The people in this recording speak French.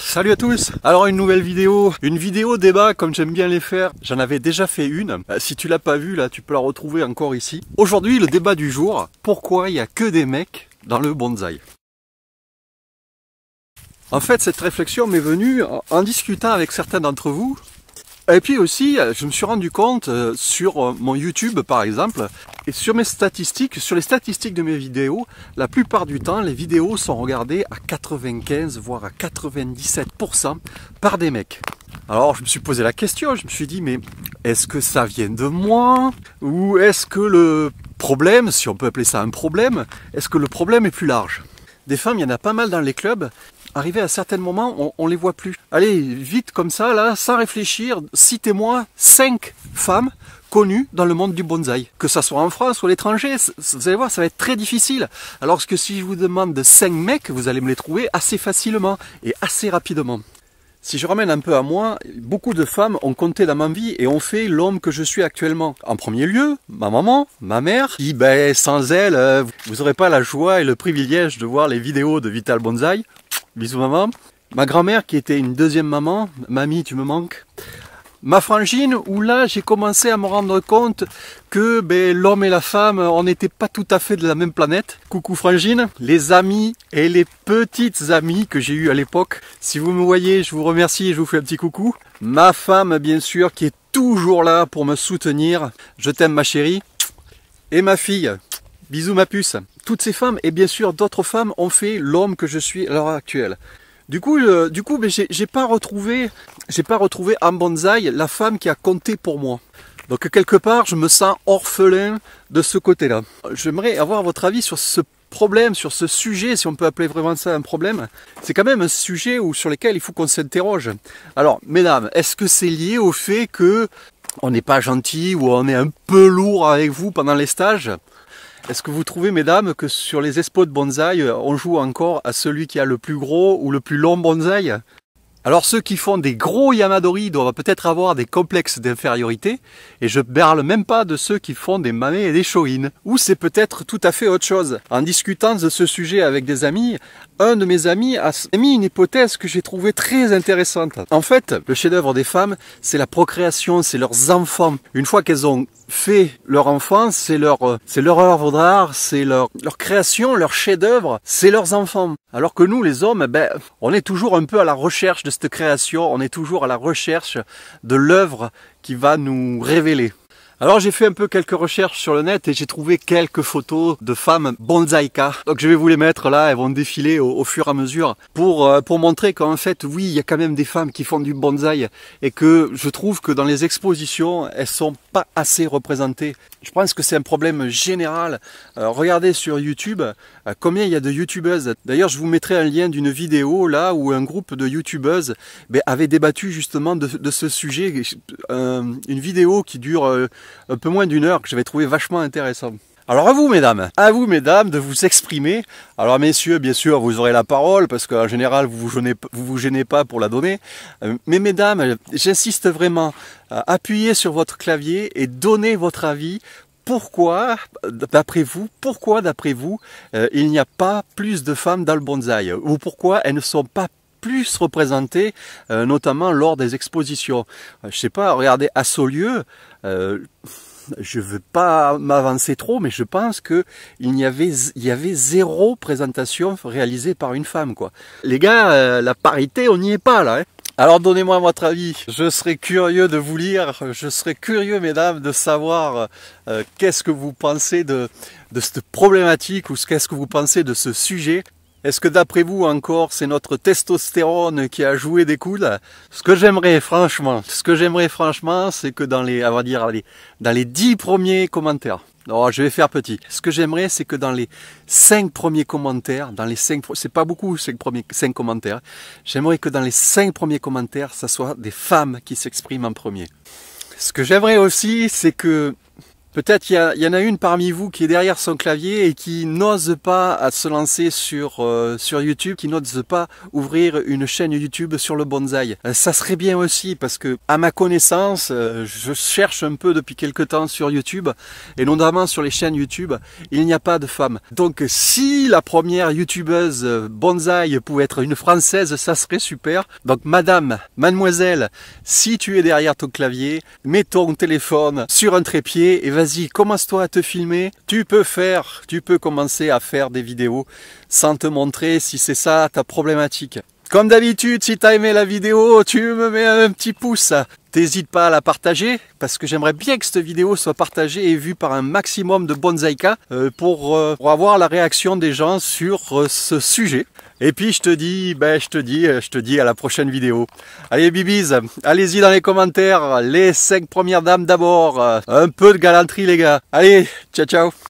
Salut à tous Alors une nouvelle vidéo, une vidéo débat comme j'aime bien les faire. J'en avais déjà fait une. Euh, si tu l'as pas vue là, tu peux la retrouver encore ici. Aujourd'hui, le débat du jour, pourquoi il n'y a que des mecs dans le bonsaï En fait, cette réflexion m'est venue en discutant avec certains d'entre vous et puis aussi, euh, je me suis rendu compte euh, sur euh, mon YouTube par exemple, et sur mes statistiques, sur les statistiques de mes vidéos, la plupart du temps, les vidéos sont regardées à 95 voire à 97% par des mecs. Alors je me suis posé la question, je me suis dit mais est-ce que ça vient de moi Ou est-ce que le problème, si on peut appeler ça un problème, est-ce que le problème est plus large Des femmes, il y en a pas mal dans les clubs arrivé à certains moments, on, les voit plus. Allez, vite comme ça, là, sans réfléchir, citez-moi cinq femmes connues dans le monde du bonsaï. Que ça soit en France ou à l'étranger, vous allez voir, ça va être très difficile. Alors que si je vous demande cinq mecs, vous allez me les trouver assez facilement et assez rapidement. Si je ramène un peu à moi, beaucoup de femmes ont compté dans ma vie et ont fait l'homme que je suis actuellement. En premier lieu, ma maman, ma mère, qui, ben, sans elle, euh, vous n'aurez pas la joie et le privilège de voir les vidéos de Vital Bonsaï Bisous maman. Ma grand-mère qui était une deuxième maman, mamie tu me manques. Ma frangine où là j'ai commencé à me rendre compte que ben, l'homme et la femme on n'était pas tout à fait de la même planète. Coucou frangine, les amis et les petites amies que j'ai eues à l'époque. Si vous me voyez je vous remercie et je vous fais un petit coucou. Ma femme bien sûr qui est toujours là pour me soutenir. Je t'aime ma chérie. Et ma fille. Bisous ma puce toutes ces femmes et bien sûr d'autres femmes ont fait l'homme que je suis à l'heure actuelle. Du coup, euh, du coup, mais j'ai pas retrouvé, j'ai pas retrouvé en bonsaï la femme qui a compté pour moi. Donc quelque part, je me sens orphelin de ce côté-là. J'aimerais avoir votre avis sur ce problème, sur ce sujet, si on peut appeler vraiment ça un problème. C'est quand même un sujet sur lequel il faut qu'on s'interroge. Alors, mesdames, est-ce que c'est lié au fait que on n'est pas gentil ou on est un peu lourd avec vous pendant les stages est-ce que vous trouvez, mesdames, que sur les expos de bonsaï, on joue encore à celui qui a le plus gros ou le plus long bonsaï alors ceux qui font des gros yamadori doivent peut-être avoir des complexes d'infériorité, et je parle même pas de ceux qui font des mamés et des shoin, ou c'est peut-être tout à fait autre chose. En discutant de ce sujet avec des amis, un de mes amis a mis une hypothèse que j'ai trouvée très intéressante. En fait, le chef-d'œuvre des femmes, c'est la procréation, c'est leurs enfants. Une fois qu'elles ont fait leur enfant, c'est leur, euh, c'est leur œuvre d'art, c'est leur, leur création, leur chef-d'œuvre, c'est leurs enfants. Alors que nous, les hommes, eh ben, on est toujours un peu à la recherche de cette création, on est toujours à la recherche de l'œuvre qui va nous révéler. Alors j'ai fait un peu quelques recherches sur le net et j'ai trouvé quelques photos de femmes bonsaïka. Donc je vais vous les mettre là, elles vont défiler au, fur et à mesure pour, euh, pour montrer qu'en fait oui il y a quand même des femmes qui font du bonsaï et que je trouve que dans les expositions elles sont pas assez représentées. Je pense que c'est un problème général. Euh, regardez sur YouTube euh, combien il y a de youtubeuses. D'ailleurs je vous mettrai un lien d'une vidéo là où un groupe de youtubeuses ben, avait débattu justement de ce sujet. une vidéo qui dure un peu moins d'une heure que j'avais trouvé vachement intéressant. Alors à vous mesdames, à vous mesdames de vous exprimer. Alors messieurs, bien sûr, vous aurez la parole parce qu'en général vous vous, gênez, vous vous gênez pas pour la donner. Euh, mais mesdames, j'insiste vraiment, euh, appuyez sur votre clavier et donnez votre avis. Pourquoi, d'après vous, pourquoi d'après vous, euh, il n'y a pas plus de femmes dans le bonsaï Ou pourquoi elles ne sont pas plus représenté, euh, notamment lors des expositions. Je euh, je sais pas, regardez, à Saulieu, lieu, je veux pas m'avancer trop, mais je pense qu'il il y avait, y avait zéro présentation réalisée par une femme, quoi. Les gars, euh, la parité, on n'y est pas, là, hein. alors donnez-moi votre avis, je serais curieux de vous lire, je serais curieux mesdames de savoir qu'est-ce que vous pensez de, de cette problématique ou qu'est-ce que vous pensez de ce sujet. Est-ce que d'après vous encore c'est notre testostérone qui a joué des coudes Ce que j'aimerais franchement, ce que j'aimerais franchement, c'est que dans les, on dire, dans les 10 premiers commentaires, oh, je vais faire petit. Ce que j'aimerais, c'est que dans les 5 premiers commentaires, dans les cinq c'est pas beaucoup, 5 premiers, cinq commentaires, j'aimerais que dans les 5 premiers commentaires, ça soit des femmes qui s'expriment en premier. Ce que j'aimerais aussi, c'est que Peut-être qu'il y, en a une parmi vous qui est derrière son clavier et qui n'ose pas se lancer sur, euh, sur YouTube, qui n'ose pas ouvrir une chaîne YouTube sur le bonsaï. Euh, ça serait bien aussi parce que, à ma connaissance, euh, je cherche un peu depuis quelques temps sur YouTube et notamment sur les chaînes YouTube, il n'y a pas de femmes. Donc, si la première YouTubeuse bonsaï pouvait être une française, ça serait super. Donc, madame, mademoiselle, si tu es derrière ton clavier, mets ton téléphone sur un trépied et vas commence-toi à te filmer. Tu peux faire, tu peux commencer à faire des vidéos sans te montrer si c'est ça ta problématique. Comme d'habitude, si tu as aimé la vidéo, tu me mets un petit pouce. T'hésites pas à la partager, parce que j'aimerais bien que cette vidéo soit partagée et vue par un maximum de bonsaïka euh, pour, euh, pour avoir la réaction des gens sur euh, ce sujet. Et puis je te dis, ben, je te dis, je te dis à la prochaine vidéo. Allez bibis, allez-y dans les commentaires, les 5 premières dames d'abord, un peu de galanterie les gars. Allez, ciao ciao